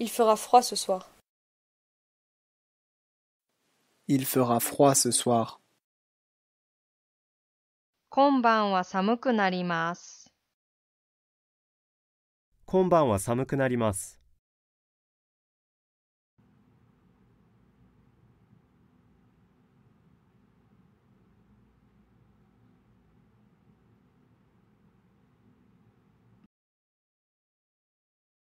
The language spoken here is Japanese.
Il fera froid ce soir. Il fera froid ce soir. 今晩は寒くなります。今晩は寒くなります。